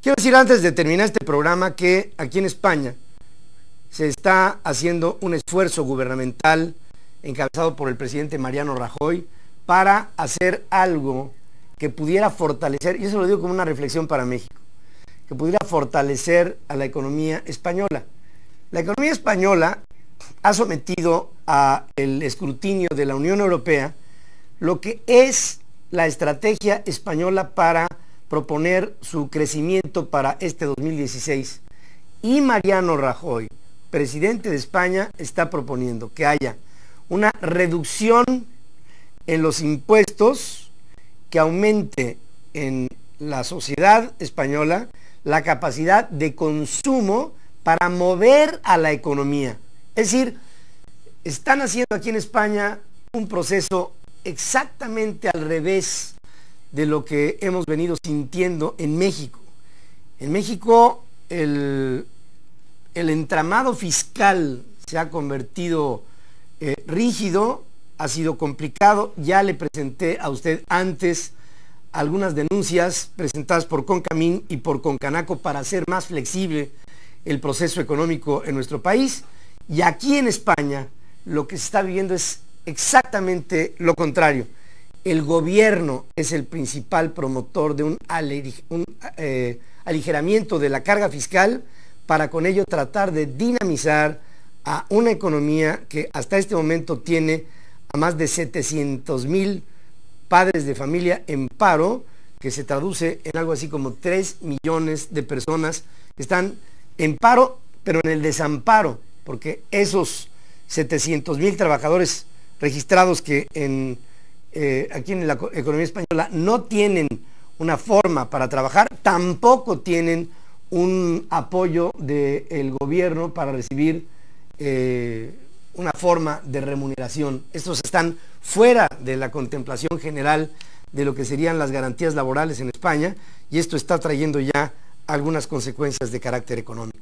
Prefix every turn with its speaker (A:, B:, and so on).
A: Quiero decir antes de terminar este programa que aquí en España se está haciendo un esfuerzo gubernamental encabezado por el presidente Mariano Rajoy para hacer algo que pudiera fortalecer, y eso lo digo como una reflexión para México, que pudiera fortalecer a la economía española. La economía española ha sometido al escrutinio de la Unión Europea lo que es la estrategia española para proponer su crecimiento para este 2016 y Mariano Rajoy, presidente de España, está proponiendo que haya una reducción en los impuestos que aumente en la sociedad española la capacidad de consumo para mover a la economía. Es decir, están haciendo aquí en España un proceso exactamente al revés de lo que hemos venido sintiendo en México. En México el, entramado fiscal se ha convertido eh, rígido, ha sido complicado. Ya le presenté a usted antes algunas denuncias presentadas por Concamín y por Concanaco para hacer más flexible el proceso económico en nuestro país. Y aquí en España lo que se está viviendo es exactamente lo contrario el gobierno es el principal promotor de un, eh, aligeramiento de la carga fiscal para con ello tratar de dinamizar a una economía que hasta este momento tiene a más de 700 mil padres de familia en paro, que se traduce en algo así como 3 millones de personas que están en paro, pero en el desamparo, porque esos 700 mil trabajadores registrados que en eh, aquí en la economía española no tienen una forma para trabajar, tampoco tienen un apoyo del gobierno para recibir eh, una forma de remuneración. Estos están fuera de la contemplación general de lo que serían las garantías laborales en España y esto está trayendo ya algunas consecuencias de carácter económico.